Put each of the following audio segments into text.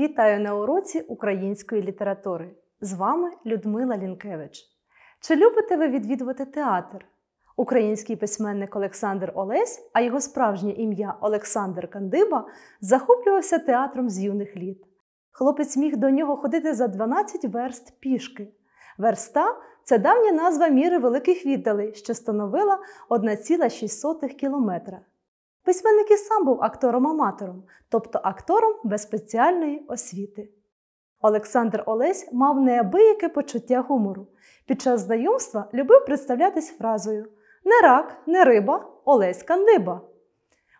Вітаю на уроці української літератури. З вами Людмила Лінкевич. Чи любите ви відвідувати театр? Український письменник Олександр Олесь, а його справжнє ім'я Олександр Кандиба, захоплювався театром з юних літ. Хлопець міг до нього ходити за 12 верст пішки. Верста це давня назва міри великих віддалей, що становила 1,6 кілометра. Письменник і сам був актором-аматором, тобто актором без спеціальної освіти. Олександр Олесь мав неабияке почуття гумору. Під час знайомства любив представлятись фразою Не рак, не риба, Олесь кандиба.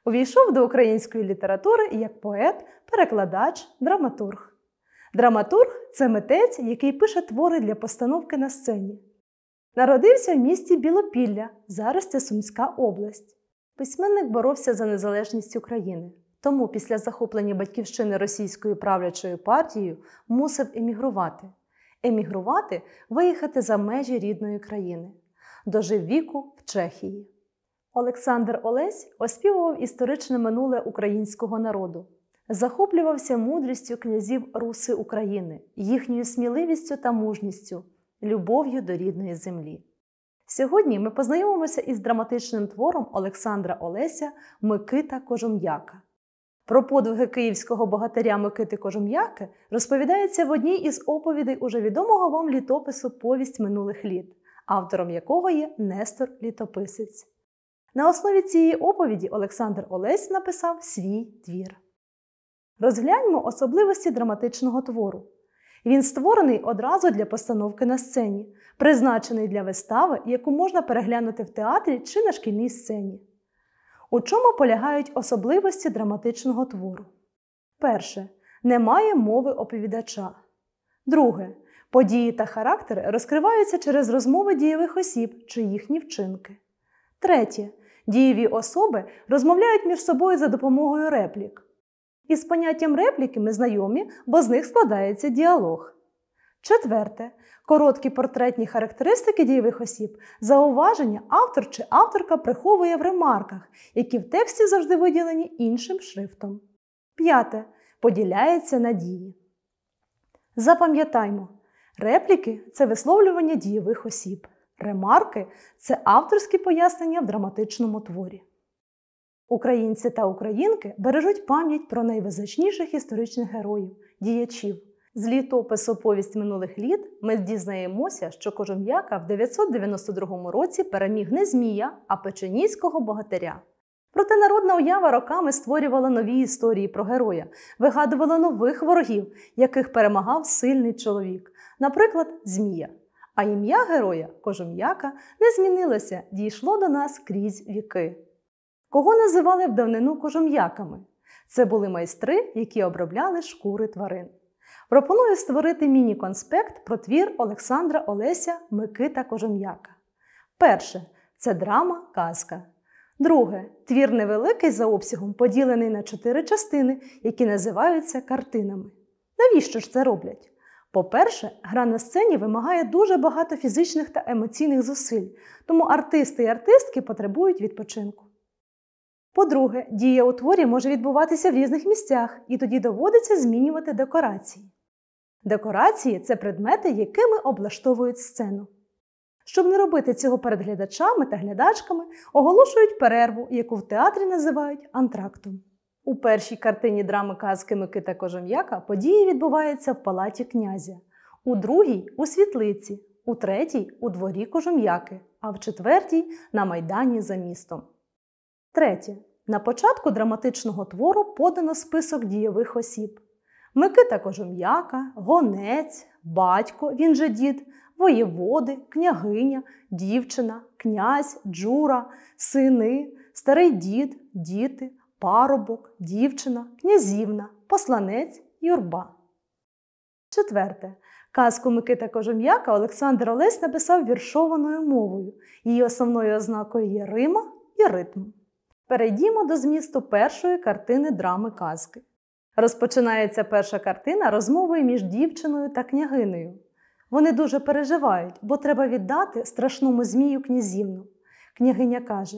Увійшов до української літератури як поет, перекладач, драматург. Драматург це митець, який пише твори для постановки на сцені. Народився в місті Білопілля, зараз це Сумська область. Письменник боровся за незалежність України, тому після захоплення батьківщини російською правлячою партією мусив емігрувати. Емігрувати виїхати за межі рідної країни. Дожив віку в Чехії. Олександр Олесь оспівував історичне минуле українського народу, захоплювався мудрістю князів Руси України, їхньою сміливістю та мужністю, любов'ю до рідної землі. Сьогодні ми познайомимося із драматичним твором Олександра Олеся Микита Кожум'яка. Про подвиги київського богатиря Микити Кожум'яки розповідається в одній із оповідей уже відомого вам літопису Повість минулих літ, автором якого є Нестор Літописець. На основі цієї оповіді Олександр Олесь написав свій твір. Розгляньмо особливості драматичного твору. Він створений одразу для постановки на сцені, призначений для вистави, яку можна переглянути в театрі чи на шкільній сцені. У чому полягають особливості драматичного твору? Перше. Немає мови оповідача. Друге. Події та характери розкриваються через розмови дієвих осіб чи їхні вчинки. Третє. Дієві особи розмовляють між собою за допомогою реплік. Із поняттям репліки ми знайомі, бо з них складається діалог. Четверте. Короткі портретні характеристики дієвих осіб, зауваження автор чи авторка приховує в ремарках, які в тексті завжди виділені іншим шрифтом. П'яте. Поділяється надії. Запам'ятаймо. Репліки це висловлювання дієвих осіб. Ремарки це авторські пояснення в драматичному творі. Українці та українки бережуть пам'ять про найвизначніших історичних героїв, діячів. З літопису Повість минулих літ ми дізнаємося, що Кожум'яка в 992 році переміг не Змія, а печеніського богатиря. Проте народна уява роками створювала нові історії про героя, вигадувала нових ворогів, яких перемагав сильний чоловік, наприклад, Змія. А ім'я героя Кожум'яка не змінилося, дійшло до нас крізь віки. Кого називали в давнину кожум'яками? Це були майстри, які обробляли шкури тварин. Пропоную створити міні-конспект про твір Олександра Олеся Микита Кожум'яка. Перше це драма казка. Друге твір невеликий за обсягом, поділений на чотири частини, які називаються картинами. Навіщо ж це роблять? По-перше, гра на сцені вимагає дуже багато фізичних та емоційних зусиль, тому артисти і артистки потребують відпочинку. По-друге, дія у творі може відбуватися в різних місцях, і тоді доводиться змінювати декорації. Декорації це предмети, якими облаштовують сцену. Щоб не робити цього перед глядачами та глядачками, оголошують перерву, яку в театрі називають антрактом. У першій картині драми казки Микита Кожем'яка події відбуваються в палаті князя, у другій у світлиці, у третій у дворі кожем'яки, а в четвертій на майдані за містом. Третє. На початку драматичного твору подано список дієвих осіб. Микита Кожум'яка, гонець, батько, він же дід, воєводи, княгиня, дівчина, князь, джура, сини, старий дід, діти, парубок, дівчина, князівна, посланець, юрба. Четверте. Казку Микита Кожум'яка Олександр Олесь написав віршованою мовою. Її основною ознакою є Рима і ритм. Перейдімо до змісту першої картини драми казки. Розпочинається перша картина розмовою між дівчиною та княгинею. Вони дуже переживають, бо треба віддати страшному змію князівну. Княгиня каже: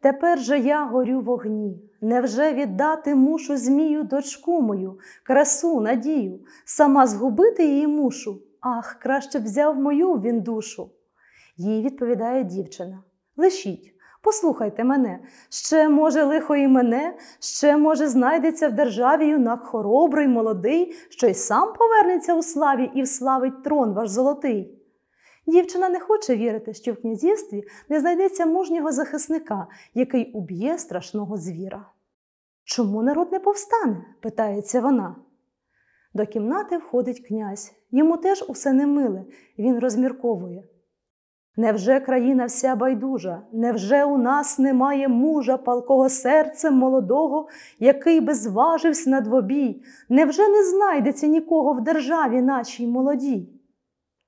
Тепер же я горю в огні. Невже віддати мушу змію дочку мою, красу, надію, сама згубити її мушу? Ах, краще б взяв мою він душу. Їй відповідає дівчина. Лишіть, Послухайте мене, ще, може, лихо і мене, ще, може, знайдеться в державі юнак хоробрий, молодий, що й сам повернеться у славі і вславить трон ваш золотий. Дівчина не хоче вірити, що в князівстві не знайдеться мужнього захисника, який уб'є страшного звіра. Чому народ не повстане? питається вона. До кімнати входить князь. Йому теж усе немиле, він розмірковує. Невже країна вся байдужа? Невже у нас немає мужа, палкого серцем молодого, який би зважився на двобій? Невже не знайдеться нікого в державі нашій молодій?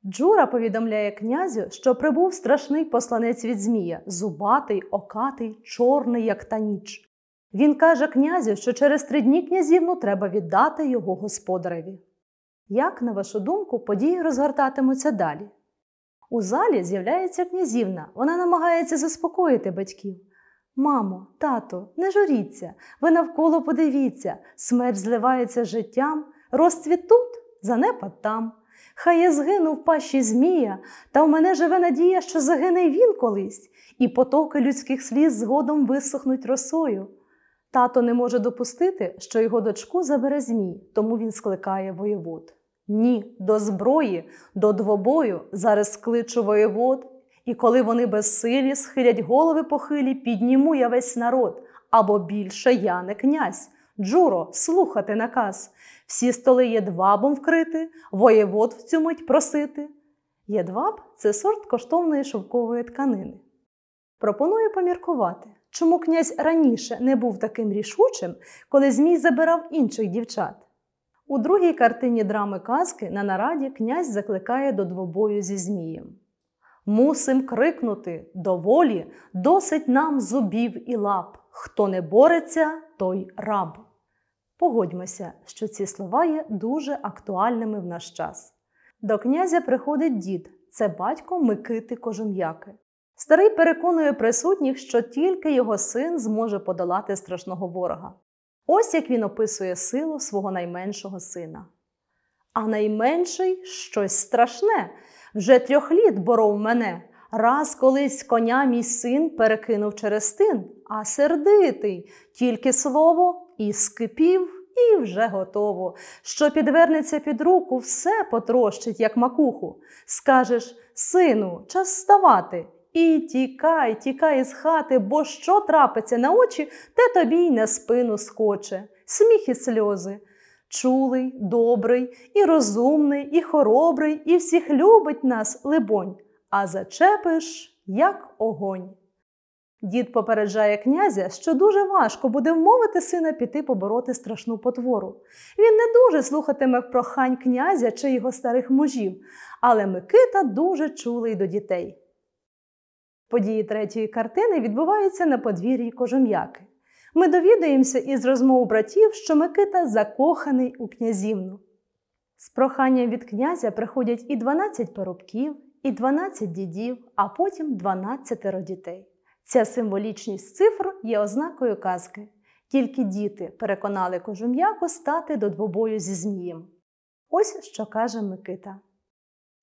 Джура повідомляє князю, що прибув страшний посланець від Змія, зубатий, окатий, чорний, як та ніч. Він каже князю, що через три дні князівну треба віддати його господареві. Як, на вашу думку, події розгортатимуться далі? У залі з'являється князівна. Вона намагається заспокоїти батьків. Мамо, тато, не журіться, ви навколо подивіться, смерть зливається життям, розцвіт тут, занепад там. Хай я згину в пащі Змія, та в мене живе надія, що загине він колись, і потоки людських сліз згодом висохнуть росою. Тато не може допустити, що його дочку забере Змій, тому він скликає воєвод. Ні, до зброї, до двобою зараз кличу воєвод, і коли вони безсилі, схилять голови похилі, підніму я весь народ, або більше я не князь. Джуро, слухати наказ. Всі столи єдвабом вкрити, воєвод в цю мить просити. Єдваб це сорт коштовної шовкової тканини. Пропоную поміркувати, чому князь раніше не був таким рішучим, коли Змій забирав інших дівчат. У другій картині драми казки на нараді князь закликає до двобою зі Змієм. Мусим крикнути доволі, досить нам зубів і лап. Хто не бореться, той раб. Погодьмося, що ці слова є дуже актуальними в наш час. До князя приходить дід, це батько Микити Кожум'яки. Старий переконує присутніх, що тільки його син зможе подолати страшного ворога. Ось як він описує силу свого найменшого сина. А найменший щось страшне. Вже трьох літ боров мене. Раз колись коня мій син перекинув через тин, а сердитий, тільки слово і скипів. І вже готово. Що підвернеться під руку, все потрощить, як макуху. Скажеш, сину, час вставати. І тікай, тікай з хати, бо що трапиться на очі, те тобі й на спину скоче. Сміх і сльози. Чулий, добрий, і розумний, і хоробрий, і всіх любить нас, либонь, а зачепиш, як огонь. Дід попереджає князя, що дуже важко буде вмовити сина піти побороти страшну потвору. Він не дуже слухатиме прохань князя чи його старих мужів, але Микита дуже чулий до дітей. Події третьої картини відбуваються на подвір'ї кожум'яки. Ми довідуємося із розмов братів, що Микита закоханий у князівну. З проханням від князя приходять і 12 парубків, і 12 дідів, а потім 12 дітей. Ця символічність цифр є ознакою казки. Тільки діти переконали кожум'яку стати до двобою зі Змієм. Ось що каже Микита.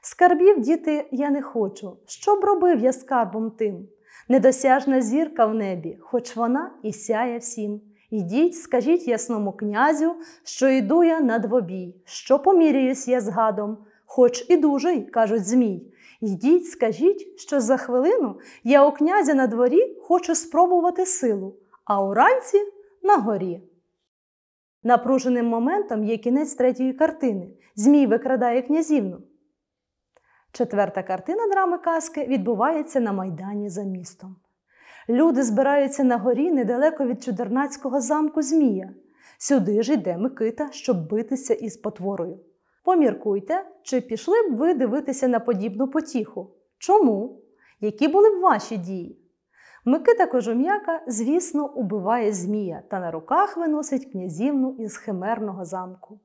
Скарбів, діти, я не хочу. Що б робив я скарбом тим? Недосяжна зірка в небі, хоч вона і сяє всім. Ідіть, скажіть ясному князю, що йду я на двобій, що поміряюсь я згадом, хоч і дужий, кажуть Змій. Йдіть, скажіть, що за хвилину я у князя на дворі хочу спробувати силу, а уранці на горі. Напруженим моментом є кінець третьої картини. Змій викрадає князівну. Четверта картина драми казки відбувається на Майдані за містом. Люди збираються на горі недалеко від чудернацького замку Змія. Сюди ж йде Микита, щоб битися із потворою. Поміркуйте, чи пішли б ви дивитися на подібну потіху? Чому? Які були б ваші дії? Микита Кожум'яка, звісно, убиває Змія та на руках виносить князівну із химерного замку.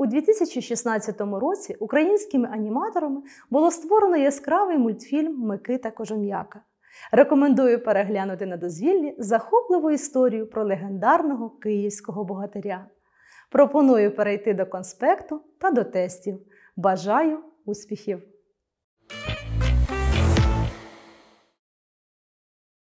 У 2016 році українськими аніматорами було створено яскравий мультфільм Микита Кожем'яка. Рекомендую переглянути на дозвіллі захопливу історію про легендарного київського богатиря. Пропоную перейти до конспекту та до тестів. Бажаю успіхів!